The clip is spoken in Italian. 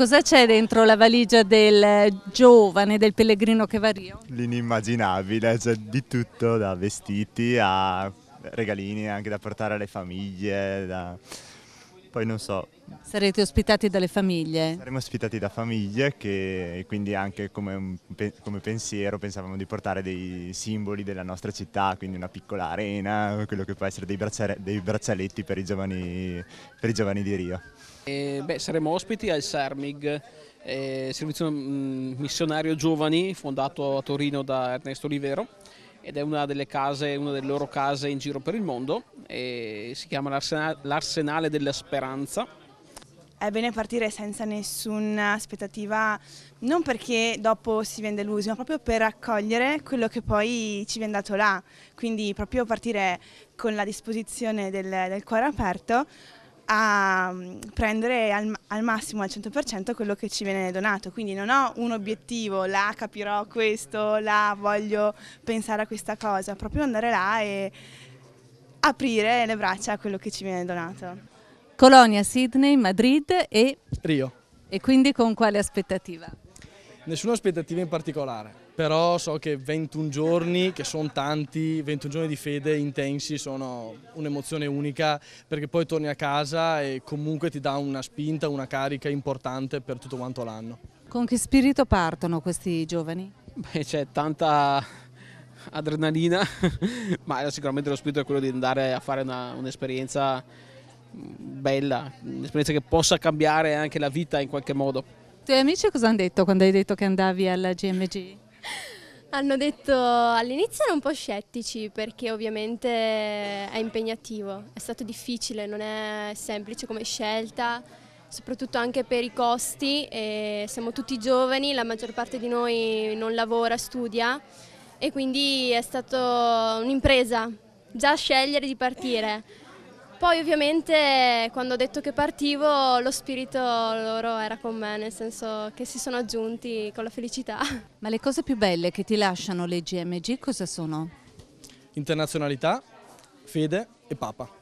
Cosa c'è dentro la valigia del giovane, del pellegrino che va a Rio? L'inimmaginabile, c'è di tutto, da vestiti a regalini anche da portare alle famiglie, da poi non so. Sarete ospitati dalle famiglie? Saremo ospitati da famiglie che quindi anche come, come, pensiero pensavamo di portare dei simboli della nostra città, quindi una piccola arena, quello che può essere dei, dei braccialetti per i, giovani, per i giovani, di Rio. E, beh, saremo ospiti al Sarmig, eh, servizio mm, missionario giovani fondato a Torino da Ernesto Olivero ed è una delle, case, una delle loro case in giro per il mondo si chiama l'Arsenale della Speranza. È bene partire senza nessuna aspettativa, non perché dopo si viene delusi, ma proprio per accogliere quello che poi ci viene dato là. Quindi proprio partire con la disposizione del, del cuore aperto a mm, prendere al, al, massimo, al 100% quello che ci viene donato, quindi non ho un obiettivo, là capirò questo, là voglio pensare a questa cosa, proprio andare là e aprire le braccia a quello che ci viene donato. Colonia, Sydney, Madrid e Rio. E quindi con quale aspettativa? nessuna aspettativa in particolare, però so che 21 giorni, che sono tanti, 21 giorni di fede intensi sono un'emozione unica perché poi torni a casa e comunque ti dà una spinta, una carica importante per tutto quanto l'anno. Con che spirito partono questi giovani? Beh, c'è tanta adrenalina, ma sicuramente lo spirito è quello di andare a fare un'esperienza bella, un'esperienza che possa cambiare anche la vita in qualche modo. I tuoi amici cosa hanno detto quando hai detto che andavi alla GMG? Hanno detto all'inizio erano un po' scettici perché ovviamente è impegnativo, è stato difficile, non è semplice come scelta, soprattutto anche per i costi, siamo tutti giovani, la maggior parte di noi non lavora, studia e quindi è stata un'impresa già scegliere di partire. Poi ovviamente quando ho detto che partivo lo spirito loro era con me, nel senso che si sono aggiunti con la felicità. Ma le cose più belle che ti lasciano le GMG cosa sono? Internazionalità, fede e papa.